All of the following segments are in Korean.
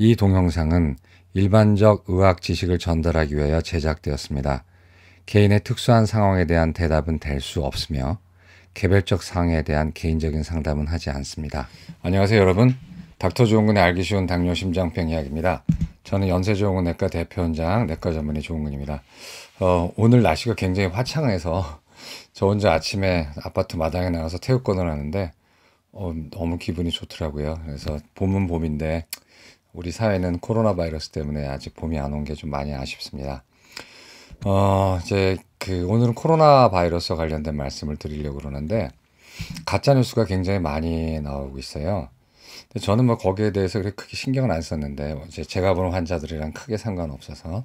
이 동영상은 일반적 의학 지식을 전달하기 위하여 제작되었습니다. 개인의 특수한 상황에 대한 대답은 될 수 없으며 개별적 상황에 대한 개인적인 상담은 하지 않습니다. 안녕하세요, 여러분. 닥터 조은근의 알기 쉬운 당뇨 심장병 이야기입니다. 저는 연세조은근 내과 대표원장 내과 전문의 조은근입니다. 어, 오늘 날씨가 굉장히 화창해서 저 혼자 아침에 아파트 마당에 나가서 태우권을 하는데 어, 너무 기분이 좋더라고요. 그래서 봄은 봄인데 우리 사회는 코로나 바이러스 때문에 아직 봄이 안 온 게 좀 많이 아쉽습니다. 어, 이제 그 오늘은 코로나 바이러스 와 관련된 말씀을 드리려고 그러는데 가짜 뉴스가 굉장히 많이 나오고 있어요. 근데 저는 뭐 거기에 대해서 그렇게 크게 신경은 안 썼는데 이제 제가 보는 환자들이랑 크게 상관없어서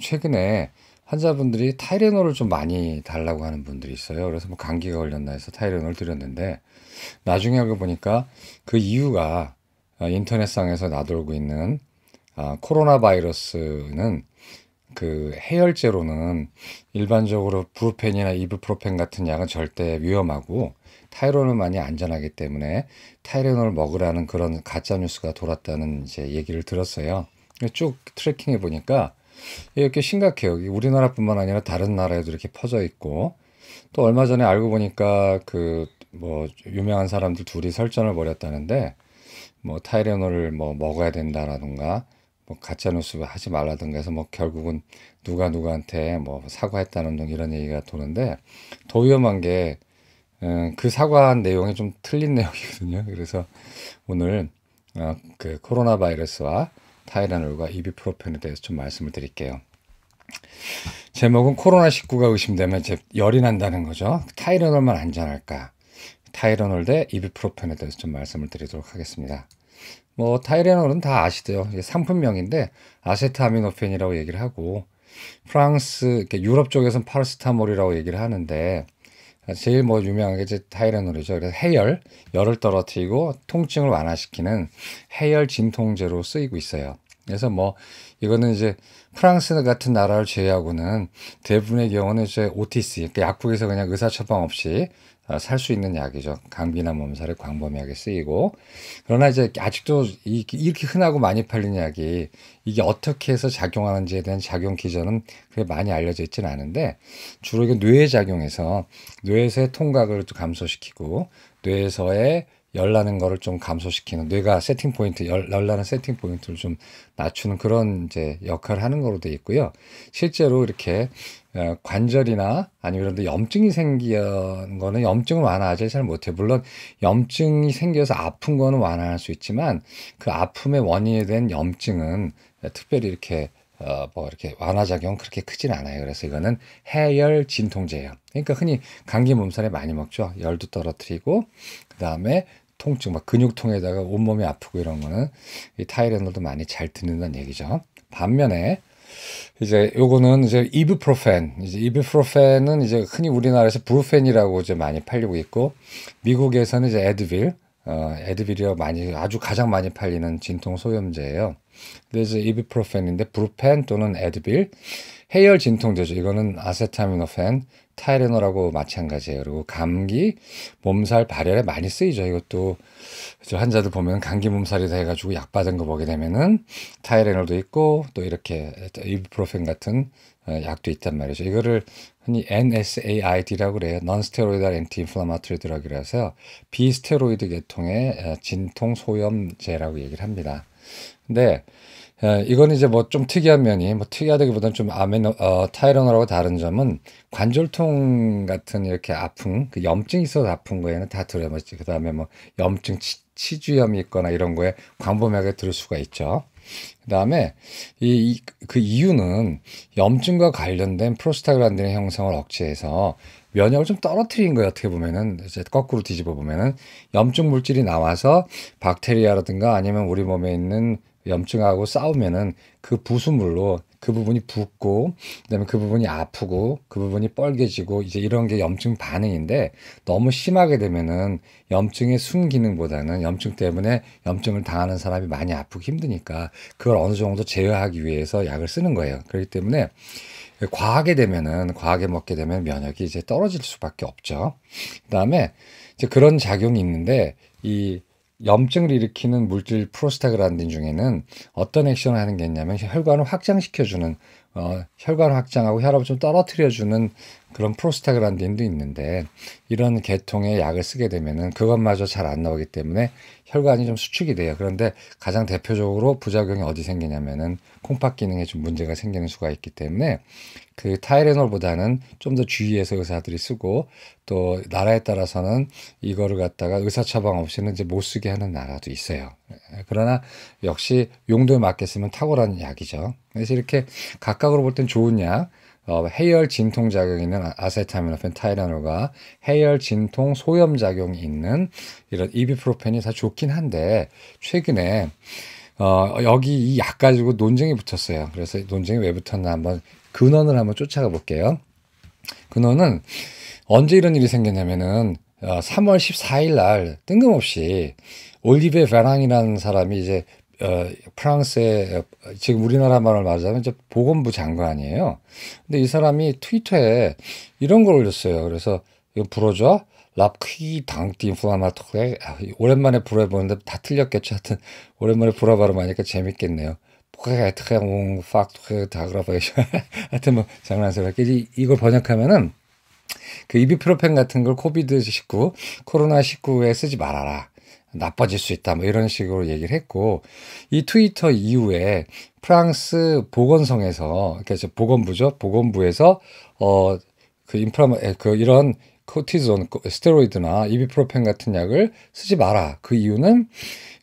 최근에 환자분들이 타이레놀을 좀 많이 달라고 하는 분들이 있어요. 그래서 뭐 감기가 걸렸나 해서 타이레놀 을 드렸는데 나중에 알고 보니까 그 이유가 아, 인터넷상에서 나돌고 있는 아, 코로나 바이러스는 그 해열제로는 일반적으로 브루펜이나 이브프로펜 같은 약은 절대 위험하고 타이레놀많이 안전하기 때문에 타이레놀 먹으라는 그런 가짜 뉴스가 돌았다는 이제 얘기를 들었어요. 쭉 트래킹해 보니까 이렇게 심각해요. 우리나라뿐만 아니라 다른 나라에도 이렇게 퍼져 있고 또 얼마 전에 알고 보니까 그 뭐 유명한 사람들 둘이 설전을 벌였다는데 뭐 타이레놀을 뭐 먹어야 된다라든가 뭐 가짜 뉴스 하지 말라든가 해서 뭐 결국은 누가 누구한테 뭐 사과했다는 등 이런 얘기가 도는데 더 위험한 게그 어, 사과한 내용이 좀 틀린 내용이거든요. 그래서 오늘 어, 그 코로나 바이러스와 타이레놀과 이비프로펜에 대해서 좀 말씀을 드릴게요. 제목은 코로나19가 의심되면 제 열이 난다는 거죠. 타이레놀만 안전할까? 타이레놀 대 이비프로펜에 대해서 좀 말씀을 드리도록 하겠습니다. 뭐 타이레놀은 다 아시죠? 상품명인데 아세트아미노펜이라고 얘기를 하고 프랑스 유럽 쪽에서는 파르스타몰이라고 얘기를 하는데 제일 뭐 유명한 게 이제 타이레놀이죠. 그래서 해열, 열을 떨어뜨리고 통증을 완화시키는 해열 진통제로 쓰이고 있어요. 그래서 뭐 이거는 이제 프랑스 같은 나라를 제외하고는 대부분의 경우는 이제 OTC, 그러니까 약국에서 그냥 의사 처방 없이 어, 살수 있는 약이죠. 감기나 몸살에 광범위하게 쓰이고 그러나 이제 아직도 이렇게 흔하고 많이 팔린 약이 이게 어떻게 해서 작용하는지에 대한 작용 기전은 그게 많이 알려져 있지는 않은데 주로 이게 뇌에 작용해서 뇌에서의 통각을 또 감소시키고 뇌에서의 열나는 거를 좀 감소시키는 뇌가 세팅 포인트 열, 열나는 세팅 포인트를 좀 낮추는 그런 이제 역할을 하는 거로 돼 있고요. 실제로 이렇게 예, 관절이나 아니면 그런데 염증이 생기는 거는 염증을 완화하지 잘 못해요. 물론 염증이 생겨서 아픈 거는 완화할 수 있지만 그 아픔의 원인이 된 염증은 특별히 이렇게 어, 뭐 이렇게 완화작용 그렇게 크진 않아요. 그래서 이거는 해열 진통제예요. 그러니까 흔히 감기 몸살에 많이 먹죠. 열도 떨어뜨리고 그 다음에 통증, 막 근육통에다가 온몸이 아프고 이런 거는 이 타이레놀도 많이 잘 듣는다는 얘기죠. 반면에 이제 요거는 이제 이브프로펜, 이제 이브프로펜은 이제 흔히 우리나라에서 브루펜이라고 이제 많이 팔리고 있고 미국에서는 이제 에드빌, 어, 에드빌이어 많이 아주 가장 많이 팔리는 진통 소염제예요. 근데 이제 이브프로펜인데 브루펜 또는 에드빌, 해열 진통제죠. 이거는 아세타미노펜, 타이레놀하고 마찬가지예요. 그리고 감기, 몸살, 발열에 많이 쓰이죠. 이것도 그 환자들 보면 감기 몸살이다 해가지고 약 받은 거 보게 되면은 타이레놀도 있고 또 이렇게 이브프로펜 같은 어, 약도 있단 말이죠. 이거를 흔히 NSAID라고 그래요. Non-steroidal anti-inflammatory drug이라서 비스테로이드 계통의 어, 진통 소염제라고 얘기를 합니다. 근데 예, 이건 이제 뭐 좀 특이한 면이 뭐 특이하다기보다는 좀 아멘 어, 타이러놀하고 다른 점은 관절통 같은 이렇게 아픈 그 염증이 있어서 아픈 거에는 다 들어요. 그 다음에 뭐 염증 치, 주염이 있거나 이런 거에 광범위하게 들을 수가 있죠. 그다음에 이 그 이유는 염증과 관련된 프로스타글란딘의 형성을 억제해서 면역을 좀 떨어뜨린 거예요. 어떻게 보면은 이제 거꾸로 뒤집어 보면은 염증 물질이 나와서 박테리아라든가 아니면 우리 몸에 있는 염증하고 싸우면은 그 부수물로 그 부분이 붓고 그다음에 그 부분이 아프고 그 부분이 뻘개지고 이제 이런 게 염증 반응인데 너무 심하게 되면은 염증의 순기능보다는 염증 때문에 염증을 당하는 사람이 많이 아프고 힘드니까 그걸 어느 정도 제어하기 위해서 약을 쓰는 거예요. 그렇기 때문에 과하게 되면은 과하게 먹게 되면 면역이 이제 떨어질 수밖에 없죠. 그다음에 이제 그런 작용이 있는데 이 염증을 일으키는 물질 프로스타글란딘 중에는 어떤 액션을 하는 게 있냐면 혈관을 확장시켜주는 어, 혈관 확장하고 혈압을 좀 떨어뜨려주는 그런 프로스타그란딘도 있는데 이런 계통의 약을 쓰게 되면은 그것마저 잘 안 나오기 때문에 혈관이 좀 수축이 돼요. 그런데 가장 대표적으로 부작용이 어디 생기냐면은 콩팥 기능에 좀 문제가 생기는 수가 있기 때문에 그 타이레놀보다는 좀 더 주의해서 의사들이 쓰고 또 나라에 따라서는 이거를 갖다가 의사 처방 없이는 이제 못 쓰게 하는 나라도 있어요. 그러나 역시 용도에 맞게 쓰면 탁월한 약이죠. 그래서 이렇게 각각으로 볼 땐 좋은 약, 어, 해열 진통 작용 이 있는 아, 아세타미노펜, 타이레놀과 해열 진통 소염 작용이 있는 이런 이비프로펜이 다 좋긴 한데 최근에 어, 여기 이 약 가지고 논쟁이 붙었어요. 그래서 논쟁이 왜 붙었나 한번 근원을 한번 쫓아가 볼게요. 근원은 언제 이런 일이 생겼냐면은 어, 3월 14일 날 뜬금없이 올리베 베랑이라는 사람이 이제 어, 프랑스의 어, 지금 우리나라 말을 말하자면 이제 보건부 장관이에요. 근데 이 사람이 트위터에 이런 걸 올렸어요. 그래서 이거 불어줘. 랍퀴 당띠 인플라마토레 아, 오랜만에 불어보는데 다 틀렸겠죠. 하여튼 오랜만에 불어바름하니까 재밌겠네요. 포카가이트카용 팍토크 다그라바이쇼 하여튼 뭐 장난스럽게 이걸 번역하면은 그 이비프로펜 같은 걸 코비드 19 코로나 19에 쓰지 말아라. 나빠질 수 있다 뭐 이런 식으로 얘기를 했고 이 트위터 이후에 프랑스 보건성에서 그래서 보건부죠 보건부에서 어 그 인프라 그 이런 코티존 스테로이드나 이비프로펜 같은 약을 쓰지 마라 그 이유는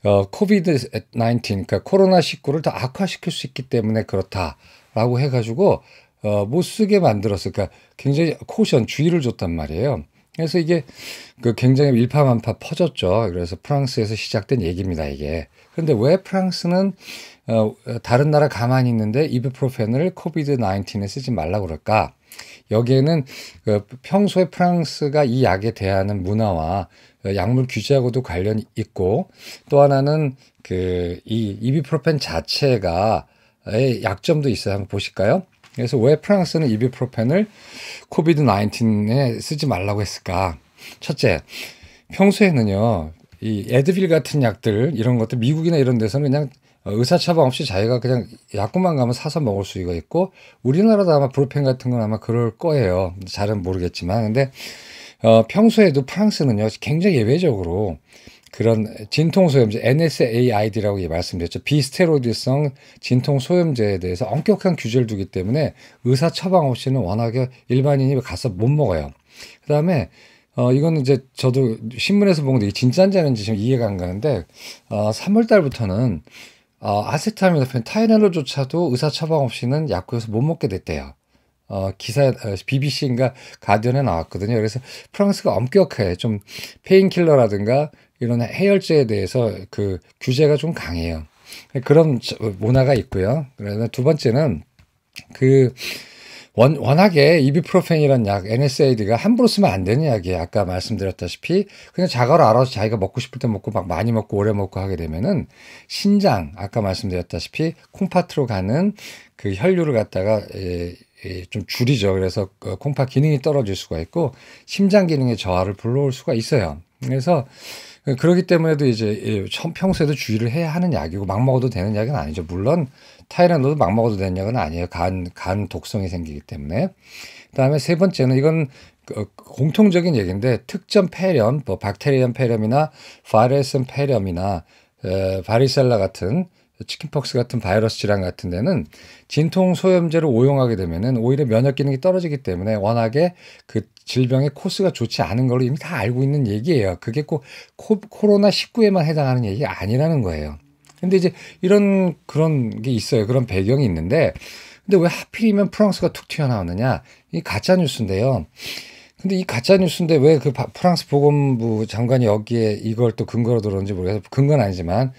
어 코비드 19 그러니까 코로나 19를 더 악화시킬 수 있기 때문에 그렇다라고 해가지고 어, 못 쓰게 만들었어. 그러니까 굉장히 코션 주의를 줬단 말이에요. 그래서 이게 그 굉장히 일파만파 퍼졌죠. 그래서 프랑스에서 시작된 얘기입니다, 이게. 그런데 왜 프랑스는 어, 다른 나라 가만히 있는데 이브프로펜을 코비드 19에 쓰지 말라 그럴까? 여기에는 그 평소에 프랑스가 이 약에 대하는 문화와 약물 규제하고도 관련이 있고 또 하나는 그이 이비프로펜 자체가 약점도 있어요. 한번 보실까요? 그래서 왜 프랑스는 이비프로펜을 코비드 19에 쓰지 말라고 했을까? 첫째, 평소에는요, 이 에드빌 같은 약들 이런 것들 미국이나 이런 데서는 그냥 의사 처방 없이 자기가 그냥 약국만 가면 사서 먹을 수가 있고 우리나라도 아마 브로펜 같은 건 아마 그럴 거예요. 잘은 모르겠지만 근데 어, 평소에도 프랑스는요 굉장히 예외적으로 그런 진통소염제 NSAID라고 말씀드렸죠. 비스테로디성 진통소염제에 대해서 엄격한 규제를 두기 때문에 의사 처방 없이는 워낙에 일반인이 가서 못 먹어요. 그 다음에 어, 이거는 이제 저도 신문에서 본 건데 이게 진짠지 아닌지 지금 이해가 안 가는데 어, 3월 달부터는 어, 아세타미노펜 타이레놀조차도 의사 처방 없이는 약국에서 못 먹게 됐대요. 어, 기사 BBC인가 어, 가디언에 나왔거든요. 그래서 프랑스가 엄격해 좀 페인킬러라든가 이런 해열제에 대해서 그 규제가 좀 강해요. 그런 문화가 있고요. 그래서 두 번째는 그 원, 워낙에 이비프로펜이라는 약, NSAID가 함부로 쓰면 안 되는 약이에요. 아까 말씀드렸다시피 그냥 자가로 알아서 자기가 먹고 싶을 때 먹고 막 많이 먹고 오래 먹고 하게 되면은 신장, 아까 말씀드렸다시피 콩팥으로 가는 그 혈류를 갖다가 에, 예, 에, 예, 좀 줄이죠. 그래서 그 콩팥 기능이 떨어질 수가 있고 심장 기능의 저하를 불러올 수가 있어요. 그래서 그렇기 때문에도 이제 예, 평소에도 주의를 해야 하는 약이고 막 먹어도 되는 약은 아니죠. 물론 타이레놀도 막 먹어도 되는 약은 아니에요. 간, 간 독성이 생기기 때문에. 그다음에 세 번째는 이건 그, 어, 공통적인 얘기인데 특정 폐렴, 뭐박테리엄 폐렴이나 바레슨 폐렴이나 에, 바리셀라 같은 치킨퍽스 같은 바이러스 질환 같은 데는 진통 소염제를 오용하게 되면은 오히려 면역 기능이 떨어지기 때문에 워낙에 그 질병의 코스가 좋지 않은 걸로 이미 다 알고 있는 얘기예요. 그게 꼭 코, 코로나 19에만 해당하는 얘기 아니라는 거예요. 근데 이제 이런 그런 게 있어요. 그런 배경이 있는데 근데 왜 하필이면 프랑스가 툭 튀어나오느냐? 이 가짜 뉴스인데요. 근데 이 가짜 뉴스인데 왜 그 프랑스 보건부 장관이 여기에 이걸 또 근거로 들었는지 모르겠어요. 근거는 아니지만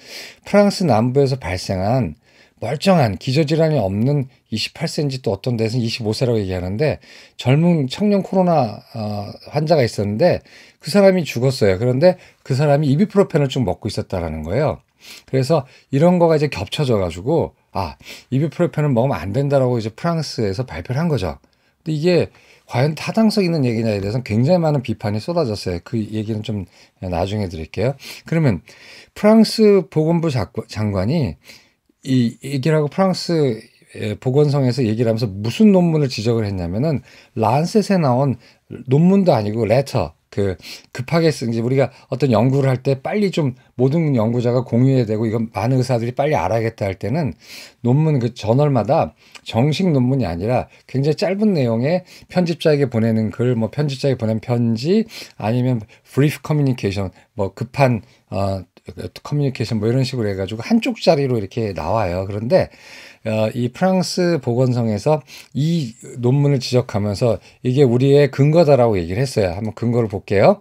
프랑스 남부에서 발생한 멀쩡한 기저질환이 없는 28세인지 또 어떤 데서는 25세라고 얘기하는데 젊은 청년 코로나 어, 환자가 있었는데 그 사람이 죽었어요. 그런데 그 사람이 이비프로펜을 쭉 먹고 있었다라는 거예요. 그래서 이런 거가 이제 겹쳐져 가지고 아 이비프로펜을 먹으면 안 된다라고 이제 프랑스에서 발표를 한 거죠. 근데 이게 과연 타당성 있는 얘기냐에 대해서는 굉장히 많은 비판이 쏟아졌어요. 그 얘기는 좀 나중에 드릴게요. 그러면 프랑스 보건부 장관이 이 얘기를 하고 프랑스 보건성에서 얘기를 하면서 무슨 논문을 지적을 했냐면은 란셋에 나온 논문도 아니고 레터 그 급하게 쓰는지 우리가 어떤 연구를 할 때 빨리 좀 모든 연구자가 공유해야 되고 이건 많은 의사들이 빨리 알아야겠다 할 때는 논문 그 저널마다 정식 논문이 아니라 굉장히 짧은 내용의 편집자에게 보내는 글, 뭐 편집자에게 보낸 편지 아니면 브리프 커뮤니케이션, 뭐 급한 어 커뮤니케이션 그, 그, 그, 뭐 이런 식으로 해가지고 한쪽 자리로 이렇게 나와요. 그런데 어, 이 프랑스 보건성에서 이 논문을 지적하면서 이게 우리의 근거다라고 얘기를 했어요. 한번 근거를 볼게요.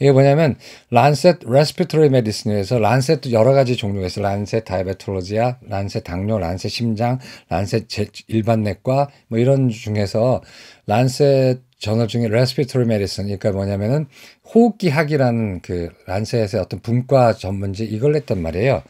이게 뭐냐면 란셋 레스피토리 메디슨에서 란셋도 여러 가지 종류가 있어요. 란셋 다이베톨로지아, 란셋 당뇨, 란셋 심장, 란셋 일반 내과 뭐 이런 중에서 란셋 저널 중에 레스피토리 메디슨 그러니까 뭐냐면은 호흡기학이라는 그 란셋의 어떤 분과 전문지 이걸 냈단 말이에요.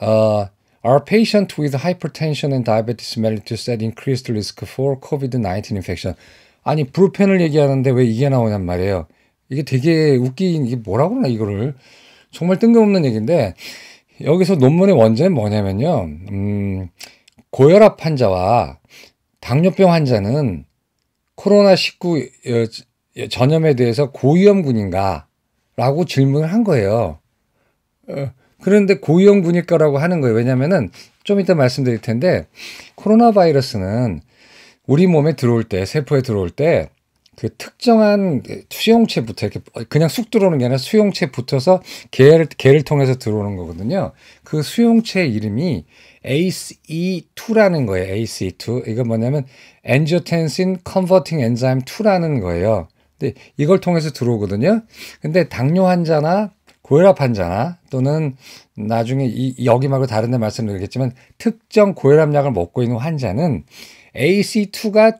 어 Are patients with hypertension and diabetes mellitus at increased risk for COVID-19 infection? 아니 브루펜을 얘기하는데 왜 이게 나오냔 말이에요. 이게 되게 웃긴 이게 뭐라 그러나 이거를 정말 뜬금없는 얘기인데 여기서 논문의 원제는 뭐냐면요. 음, 고혈압 환자와 당뇨병 환자는 코로나19 어, 전염에 대해서 고위험군인가? 라고 질문을 한 거예요. 어, 그런데 고위험 분위과라고 하는 거예요. 왜냐면은 좀 이따 말씀드릴 텐데 코로나 바이러스는 우리 몸에 들어올 때 세포에 들어올 때 그 특정한 수용체 부터 이렇게 그냥 쑥 들어오는 게 아니라 수용체 붙어서 개를 개를 통해서 들어오는 거거든요. 그 수용체 이름이 ACE2라는 거예요. ACE2 이거 뭐냐면 엔지오텐신 컨버팅 엔자임 c 2라는 거예요. 근데 이걸 통해서 들어오거든요. 근데 당뇨 환자나 고혈압 환자나 또는 나중에 이, 여기 말고 다른 데 말씀드리겠지만 특정 고혈압 약을 먹고 있는 환자는 ACE2가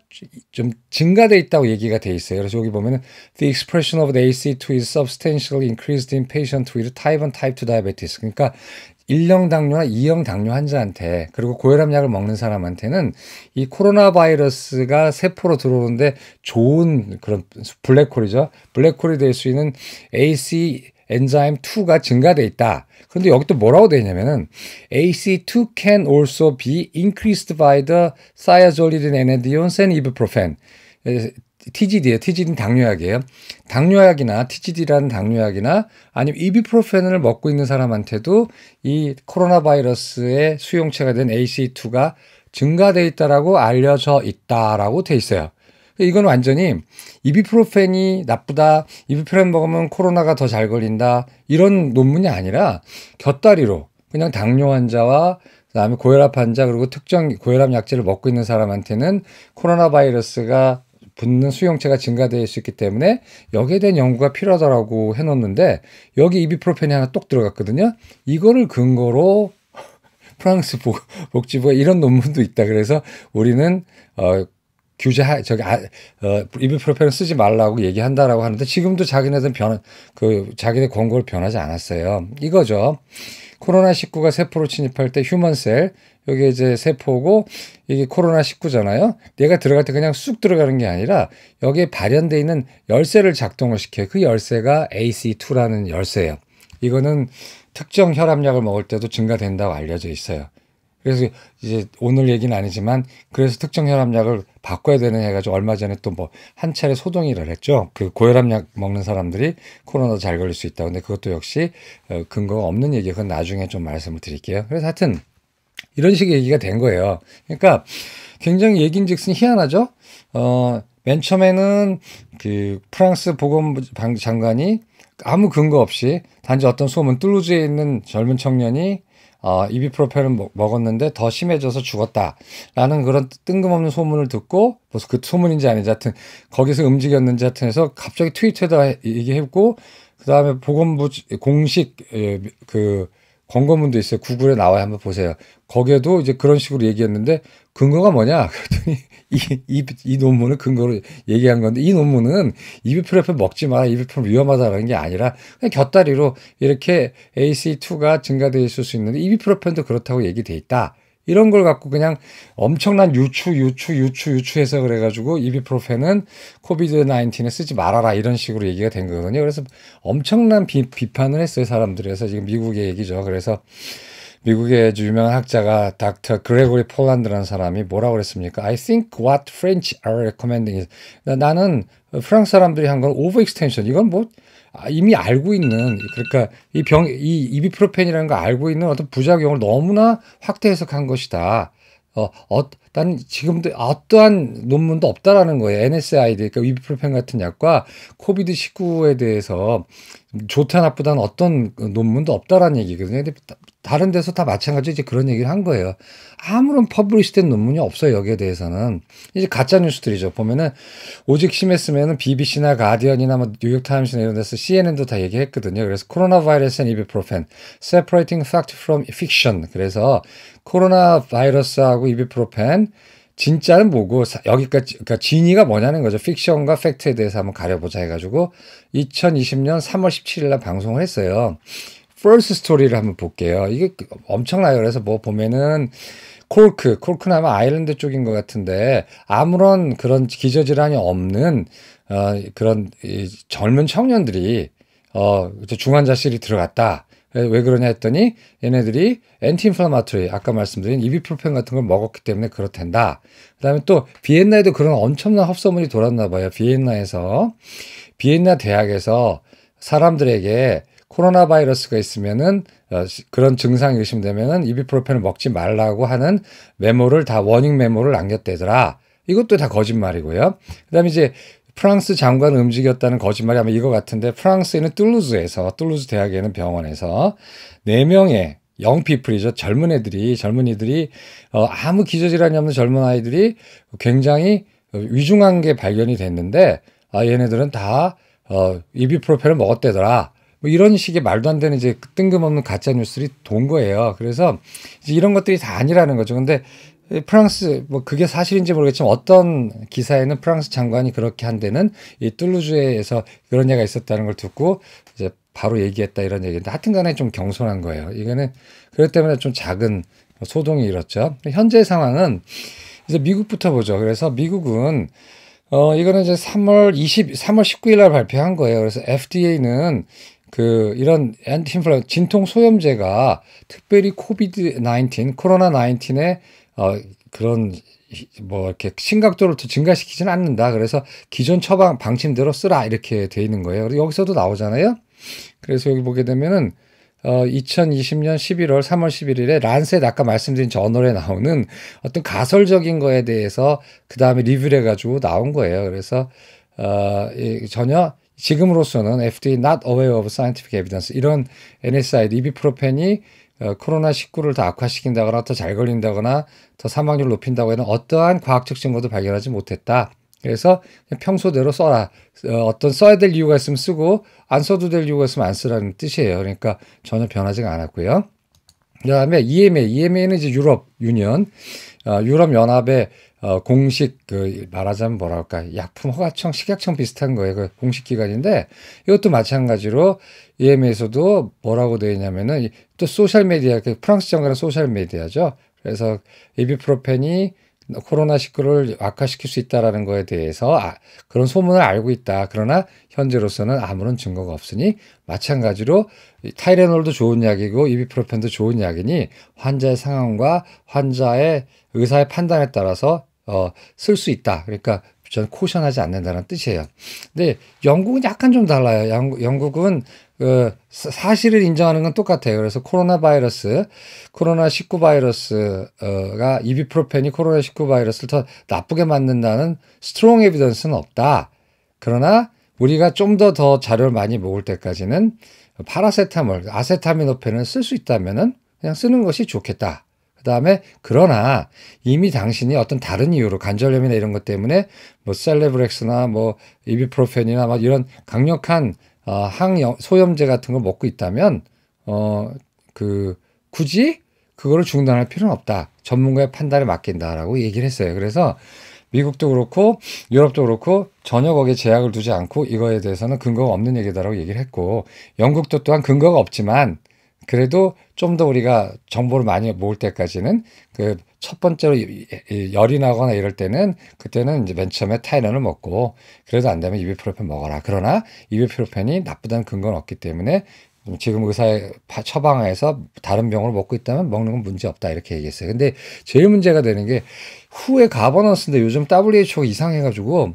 좀 증가돼 있다고 얘기가 돼 있어요. 그래서 여기 보면은 the expression of the ACE2 is substantially increased in p a t i e n t with type 1, type 2 diabetes. 그러니까 일형 당뇨나 이형 당뇨 환자한테 그리고 고혈압약을 먹는 사람한테는 이 코로나 바이러스가 세포로 들어오는데 좋은 그런 블랙홀이죠. 블랙홀이 될 수 있는 AC 엔자임 2가 증가돼 있다. 그런데 여기 또 뭐라고 되어 있냐면은 AC2 can also be increased by the thiazolidine e n e d i o n e and ibuprofen. TGD에 TGD는 당뇨약이에요. 당뇨약이나 TGD라는 당뇨약이나 아니면 이비프로펜을 먹고 있는 사람한테도 이 코로나 바이러스의 수용체가 된 AC2가 증가돼 있다라고 알려져 있다라고 돼 있어요. 이건 완전히 이비프로펜이 나쁘다, 이비프로펜 먹으면 코로나가 더 잘 걸린다 이런 논문이 아니라 곁다리로 그냥 당뇨 환자와 그다음에 고혈압 환자 그리고 특정 고혈압 약제를 먹고 있는 사람한테는 코로나 바이러스가 붙는 수용체가 증가될 수 있기 때문에 여기에 대한 연구가 필요하다라고 해놓는데 여기 이비프로펜이 하나 똑 들어갔거든요. 이거를 근거로 프랑스 복지부가 이런 논문도 있다. 그래서 우리는 어, 규제 하 저기 아, 어, 이브프로펜을 쓰지 말라고 얘기한다라고 하는데 지금도 자기네들 변그 자기네 권고를 변하지 않았어요. 이거죠. 코로나 19가 세포로 침입할 때 휴먼셀 여기 이제 세포고 이게 코로나 19잖아요. 내가 들어갈 때 그냥 쑥 들어가는 게 아니라 여기에 발현돼 있는 열쇠를 작동을 시켜. 그 열쇠가 ACE2라는 열쇠예요. 이거는 특정 혈압약을 먹을 때도 증가된다고 알려져 있어요. 그래서 이제 오늘 얘기는 아니지만 그래서 특정 혈압약을 바꿔야 되는 해가지고 얼마 전에 또 뭐 한 차례 소동이를 했죠. 그 고혈압약 먹는 사람들이 코로나잘 걸릴 수 있다. 근데 그것도 역시 어, 근거가 없는 얘기. 그건 나중에 좀 말씀을 드릴게요. 그래서 하여튼 이런 식의 얘기가 된 거예요. 그러니까 굉장히 얘긴즉슨 희한하죠. 어, 맨 처음에는 그 프랑스 보건부 장관이 아무 근거 없이 단지 어떤 소문 뚫루즈에 있는 젊은 청년이 어, 이비프로펜을 먹, 었는데더 심해져서 죽었다라는 그런 뜬금없는 소문을 듣고 무슨 뭐 그 소문인지 아닌지 하여튼 거기서 움직였는지 하여튼 해서 갑자기 트위터에다 얘기했고 그 다음에 보건부 공식 예, 그 권고문도 있어요. 구글에 나와요. 한번 보세요. 거기에도 이제 그런 식으로 얘기했는데 근거가 뭐냐? 그랬더니 이, 이, 이 논문을 근거로 얘기한 건데 이 논문은 이비프레펜 먹지 마라, 이비프레펜 위험하다라는 게 아니라 그냥 곁다리로 이렇게 ACE2가 증가되어 있을 수 있는데 이비프레펜도 그렇다고 얘기돼 있다. 이런 걸 갖고 그냥 엄청난 유추, 유추, 유추, 유추해서 그래가지고 이비프로펜은 코비드 19에 쓰지 말아라 이런 식으로 얘기가 된 거거든요. 그래서 엄청난 비, 비판을 했어요 사람들이. 그서 지금 미국의 얘기죠. 그래서 미국의 유명한 학자가 닥터 그레고리 폴란드라는 사람이 뭐라고 그랬습니까? I think what French are recommending is 나는 프랑스 사람들이 한 건 오버 익스텐션. 이건 뭐 아, 이미 알고 있는 그러니까 이 병 이 이비프로펜이라는 거 알고 있는 어떤 부작용을 너무나 확대 해석한 것이다. 어, 어, 나는 지금도 어떠한 논문도 없다라는 거예요. NSAID, 그러니까 위브프로펜 같은 약과 코비드 19에 대해서 좋다 나쁘다는 어떤 그 논문도 없다라는 얘기거든요. 근데 다른 데서 다 마찬가지 이제 그런 얘기를 한 거예요. 아무런 퍼블리시된 논문이 없어요. 여기에 대해서는 이제 가짜 뉴스들이죠. 보면은 오직 심했으면은 BBC나 가디언이나 뭐 뉴욕타임스나 이런 데서 CNN도 다 얘기했거든요. 그래서 코로나 바이러스 a 위 d ibuprofen separating fact from fiction. 그래서 코로나 바이러스하고 이비프로펜 진짜는 뭐고 여기까지 그러니까 진위가 뭐냐는 거죠. 픽션과 팩트에 대해서 한번 가려보자 해가지고 2020년 3월 17일 날 방송을 했어요. 퍼스 스토리를 한번 볼게요. 이게 그 엄청나요. 그래서 뭐 보면은 콜크, 콜크는 아마 아일랜드 쪽인 것 같은데 아무런 그런 기저질환이 없는 어, 그런 이 젊은 청년들이 어, 중환자실이 들어갔다. 왜 그러냐 했더니 얘네들이 엔티인플라마토리 아까 말씀드린 이비프로펜 같은 걸 먹었기 때문에 그렇댄다. 그다음에 또 비엔나에도 그런 엄청난 헛소문이 돌았나 봐요. 비엔나에서 비엔나 대학에서 사람들에게 코로나 바이러스가 있으면은 어, 그런 증상이 의심되면은 이비프로펜을 먹지 말라고 하는 메모를 다 워닝 메모를 남겼대더라. 이것도 다 거짓말이고요. 그다음에 이제 프랑스 장관 움직였다는 거짓말이 아마 이거 같은데 프랑스에는 툴루즈에서 툴루즈 대학에는 병원에서 네 명의 영피플이죠. 젊은 애들이 젊은이들이 어, 아무 기저질환이 없는 젊은 아이들이 굉장히 위중한 게 발견이 됐는데 아 얘네들은 다 어, 이비프로펜을 먹었대더라. 뭐 이런 식의 말도 안 되는 이제 뜬금없는 가짜 뉴스들이 돈 거예요. 그래서 이제 이런 것들이 다 아니라는 거죠. 근데 프랑스 뭐 그게 사실인지 모르겠지만 어떤 기사에는 프랑스 장관이 그렇게 한 데는 이 툴루즈에서 그런 얘기가 있었다는 걸 듣고 이제 바로 얘기했다 이런 얘기인데 하여튼간에 좀 경솔한 거예요. 이거는 그렇 때문에 좀 작은 소동이 일었죠. 현재 상황은 이제 미국부터 보죠. 그래서 미국은 어 이거는 이제 3월 20 3월 19일 날 발표한 거예요. 그래서 FDA는 그 이런 앤티인플라 진통 소염제가 특별히 코비드 19 코로나 19에 어, 그런 뭐 이렇게 심각도를 증가시키진 않는다. 그래서 기존 처방 방침대로 쓰라 이렇게 돼 있는 거예요. 그리고 여기서도 나오잖아요. 그래서 여기 보게 되면은 어, 2020년 11월 3월 11일에 란셋 아까 말씀드린 저널에 나오는 어떤 가설적인 거에 대해서 그 다음에 리뷰를 해가지고 나온 거예요. 그래서 어, 이, 전혀 지금으로서는 FDA not aware of scientific evidence 이런 NSI 리비프로펜이 어, 코로나19를 더 악화시킨다거나 더 잘 걸린다거나 더 사망률을 높인다고 하는 어떠한 과학적 증거도 발견하지 못했다. 그래서 평소대로 써라. 어, 어떤 써야 될 이유가 있으면 쓰고 안 써도 될 이유가 있으면 안 쓰라는 뜻이에요. 그러니까 전혀 변하지가 않았고요. 그다음에 EMA, EMA는 이제 유럽 유니언, 어, 유럽 연합의 어, 공식 그 말하자면 뭐랄까 약품 허가청 식약청 비슷한 거예요. 그 공식 기관인데 이것도 마찬가지로 EM에서도 뭐라고 되어 있냐면은 또 소셜 미디어 그 프랑스 정부는 소셜 미디어죠. 그래서 이비프로펜이 코로나 십구를 악화시킬 수 있다라는 거에 대해서 아, 그런 소문을 알고 있다. 그러나 현재로서는 아무런 증거가 없으니 마찬가지로 타이레놀도 좋은 약이고 이비프로펜도 좋은 약이니 환자의 상황과 환자의 의사의 판단에 따라서 어, 쓸 수 있다. 그러니까 저는 코션하지 않는다는 뜻이에요. 근데 영국은 약간 좀 달라요. 영국, 은그 사실을 인정하는 건 똑같아요. 그래서 코로나 바이러스, 코로나 19 바이러스가 이비프로펜이 코로나 19 바이러스를 더 나쁘게 만든다는 스트롱 에비던스는 없다. 그러나 우리가 좀 더더 더 자료를 많이 모을 때까지는 파라세타몰, 아세타미노펜을 쓸 수 있다면은 그냥 쓰는 것이 좋겠다. 그 다음에 그러나 이미 당신이 어떤 다른 이유로 관절염이나 이런 것 때문에 뭐 셀레브렉스나 뭐 이비프로펜이나 막 이런 강력한 어, 항염 소염제 같은 걸 먹고 있다면 어 그 굳이 그거를 중단할 필요는 없다. 전문가의 판단에 맡긴다라고 얘기를 했어요. 그래서 미국도 그렇고 유럽도 그렇고 전혀 거기에 제약을 두지 않고 이거에 대해서는 근거가 없는 얘기다라고 얘기를 했고 영국도 또한 근거가 없지만 그래도 좀 더 우리가 정보를 많이 모을 때까지는 그 첫 번째로 열이 나거나 이럴 때는 그때는 이제 맨 처음에 타이레놀을 먹고 그래도 안 되면 이비프로펜 먹어라. 그러나 이비프로펜이 나쁘다는 근거는 없기 때문에 지금 의사의 처방에서 다른 병으로 먹고 있다면 먹는 건 문제 없다 이렇게 얘기했어요. 근데 제일 문제가 되는 게 후에 가버넌스인데 요즘 WHO가 이상해가지고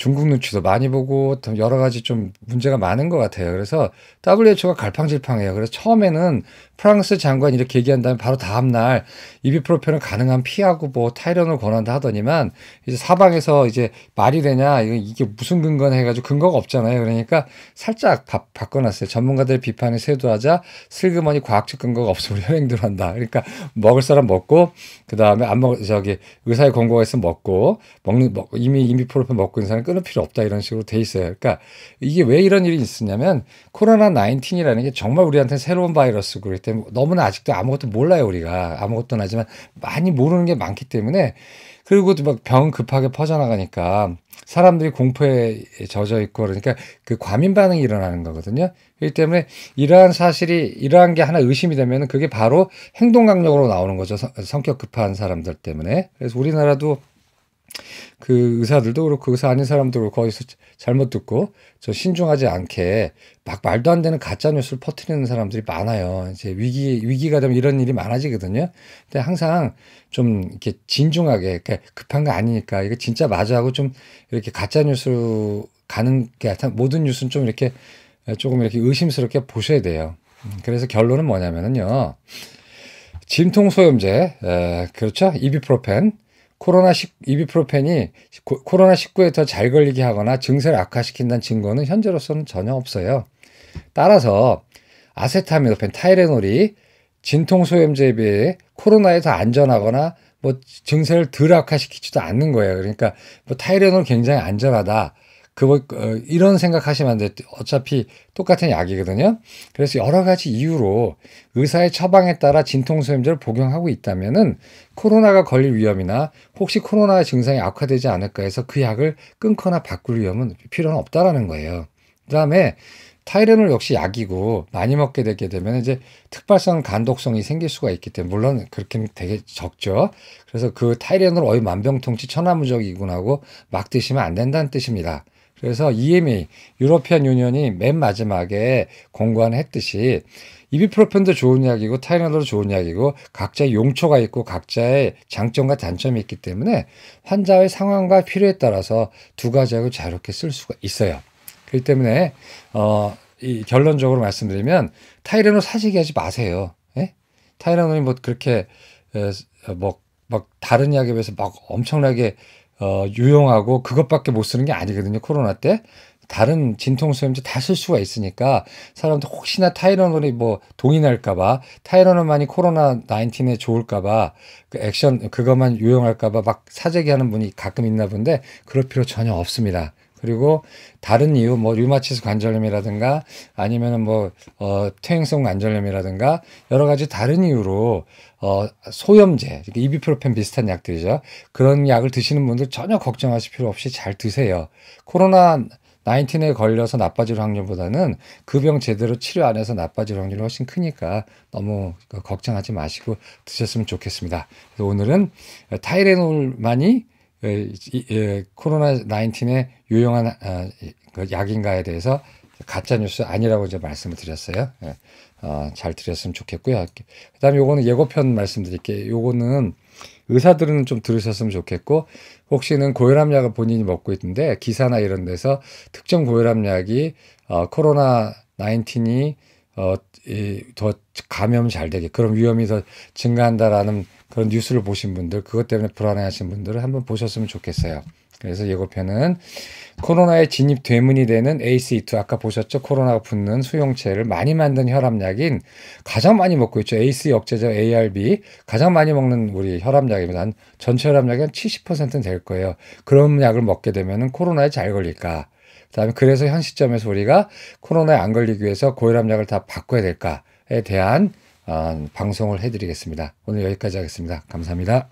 중국 눈치도 많이 보고 여러 가지 좀 문제가 많은 것 같아요. 그래서 WHO가 갈팡질팡해요. 그래서 처음에는 프랑스 장관이 이렇게 얘기한 다면 바로 다음날 이비프로펜은 가능한 피하고 뭐타이레놀 권한다 하더니만 이제 사방에서 이제 말이 되냐 이게 무슨 근거냐 해가지고 근거가 없잖아요. 그러니까 살짝 바, 바꿔놨어요. 전문가들 비판에 세도하자 슬그머니 과학적 근거가 없어 우리 현행들로 한다. 그러니까 먹을 사람 먹고 그 다음에 안먹 저기 의사의 권고가 있으면 먹고 먹는 먹, 이미 이비프로펜 먹고 있는 사람 끊을 필요 없다 이런 식으로 돼 있어요. 그러니까 이게 왜 이런 일이 있었냐면 코로나 19이라는 게 정말 우리한테 새로운 바이러스 그렇기 때문에 너무나 아직도 아무것도 몰라요 우리가 아무것도 나지만 많이 모르는 게 많기 때문에 그리고 막병 급하게 퍼져나가니까 사람들이 공포에 젖어 있고 그러니까 그 과민 반응이 일어나는 거거든요. 그렇기 때문에 이러한 사실이 이러한 게 하나 의심이 되면 그게 바로 행동 강력으로 나오는 거죠. 성격 급한 사람들 때문에. 그래서 우리나라도 그 의사들도 그렇고 그 의사 아닌 사람도 그렇고 어디서 잘못 듣고 저 신중하지 않게 막 말도 안 되는 가짜 뉴스를 퍼뜨리는 사람들이 많아요. 이제 위기 위기가 되면 이런 일이 많아지거든요. 근데 항상 좀 이렇게 진중하게 그러니까 급한 거 아니니까 이거 진짜 맞아 하고 좀 이렇게 가짜 뉴스 가는 게 모든 뉴스는 좀 이렇게 조금 이렇게 의심스럽게 보셔야 돼요. 음, 그래서 결론은 뭐냐면은요. 진통소염제, 에, 그렇죠? 이비프로펜, 코로나1 이비프로펜이 코로나19에 더 잘 걸리게 하거나 증세를 악화시킨다는 증거는 현재로서는 전혀 없어요. 따라서 아세타미노펜, 타이레놀이 진통소염제에 비해 코로나에 더 안전하거나 뭐 증세를 덜 악화시키지도 않는 거예요. 그러니까 뭐 타이레놀 굉장히 안전하다. 그거 어, 이런 생각하시면 안 돼요. 어차피 똑같은 약이거든요. 그래서 여러 가지 이유로 의사의 처방에 따라 진통소염제를 복용하고 있다면은 코로나가 걸릴 위험이나 혹시 코로나 증상이 악화되지 않을까 해서 그 약을 끊거나 바꿀 위험은 필요는 없다라는 거예요. 그다음에 타이레놀 역시 약이고 많이 먹게 되게 되면 이제 특발성 간독성이 생길 수가 있기 때문에 물론 그렇게는 되게 적죠. 그래서 그 타이레놀 어이 만병통치 천하무적이구나 하고 막 드시면 안 된다는 뜻입니다. 그래서 EMA, 유러피안 유니언이 맨 마지막에 공고한했듯이 이비프로펜도 좋은 약이고 타이너도 좋은 약이고 각자의 용처가 있고 각자의 장점과 단점이 있기 때문에 환자의 상황과 필요에 따라서 두 가지 약을 자유롭게 쓸 수가 있어요. 그렇기 때문에 어, 이 결론적으로 말씀드리면 타이레놀 사시게 하지 마세요. 예? 타이레놀이 뭐 그렇게 뭐, 막 다른 약에 비해서 막 엄청나게 어, 유용하고 그것밖에 못 쓰는 게 아니거든요. 코로나 때. 다른 진통소염제 다 쓸 수가 있으니까 사람들 혹시나 타이러놀이 뭐 동이 날까봐 타이러놀만이 코로나 나인틴에 좋을까봐 그 액션 그것만 유용할까봐 막 사재기 하는 분이 가끔 있나 본데 그럴 필요 전혀 없습니다. 그리고 다른 이유 뭐 류마티스 관절염이라든가 아니면은 뭐 어, 퇴행성 관절염이라든가 여러 가지 다른 이유로 어, 소염제 이비프로펜 비슷한 약들이죠 그런 약을 드시는 분들 전혀 걱정하실 필요 없이 잘 드세요 코로나 19에 걸려서 나빠질 확률보다는 그 병 제대로 치료 안 해서 나빠질 확률이 훨씬 크니까 너무 걱정하지 마시고 드셨으면 좋겠습니다. 그래서 오늘은 타이레놀만이 예, 예, 코로나 19에 유용한 아, 그 약인가에 대해서 가짜 뉴스 아니라고 이제 말씀을 드렸어요. 예, 어, 잘 드렸으면 좋겠고요. 그다음에 요거는 예고편 말씀드릴게요. 요거는 의사들은 좀 들으셨으면 좋겠고 혹시는 고혈압 약을 본인이 먹고 있는데 기사나 이런 데서 특정 고혈압 약이 어, 코로나 19이 어, 이, 더 감염 잘 되게 그런 위험이 더 증가한다라는 그런 뉴스를 보신 분들 그것 때문에 불안해하신 분들을 한번 보셨으면 좋겠어요. 그래서 예고편은 코로나에 진입 되문이 되는 ACE2 아까 보셨죠? 코로나가 붙는 수용체를 많이 만든 혈압약인 가장 많이 먹고 있죠. ACE 억제제 ARB 가장 많이 먹는 우리 혈압약입니다. 전체 혈압약이 한 70%는 될 거예요. 그런 약을 먹게 되면은 코로나에 잘 걸릴까? 그다음에 그래서 현 시점에서 우리가 코로나에 안 걸리기 위해서 고혈압약을 다 바꿔야 될까에 대한 어, 방송을 해드리겠습니다. 오늘 여기까지 하겠습니다. 감사합니다.